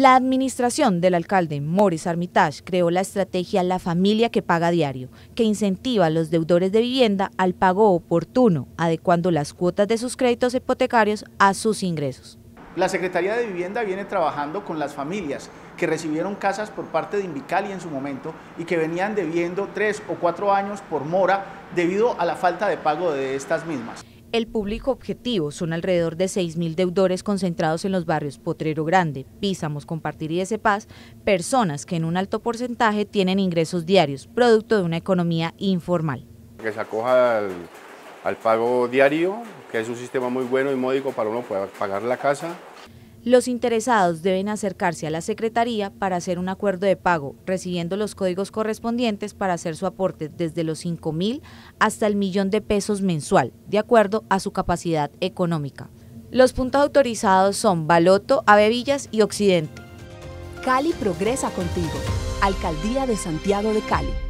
La administración del alcalde Morris Armitage creó la estrategia La familia que paga diario, que incentiva a los deudores de vivienda al pago oportuno, adecuando las cuotas de sus créditos hipotecarios a sus ingresos. La Secretaría de Vivienda viene trabajando con las familias que recibieron casas por parte de Invicali en su momento y que venían debiendo tres o cuatro años por mora debido a la falta de pago de estas mismas. El público objetivo son alrededor de 6.000 deudores concentrados en los barrios Potrero Grande, Písamos, Compartir y Paz, personas que en un alto porcentaje tienen ingresos diarios, producto de una economía informal. Que se acoja al pago diario, que es un sistema muy bueno y módico para uno poder pagar la casa, los interesados deben acercarse a la Secretaría para hacer un acuerdo de pago, recibiendo los códigos correspondientes para hacer su aporte desde los 5 mil hasta el millón de pesos mensual, de acuerdo a su capacidad económica. Los puntos autorizados son Baloto, Avevillas y Occidente. Cali progresa contigo. Alcaldía de Santiago de Cali.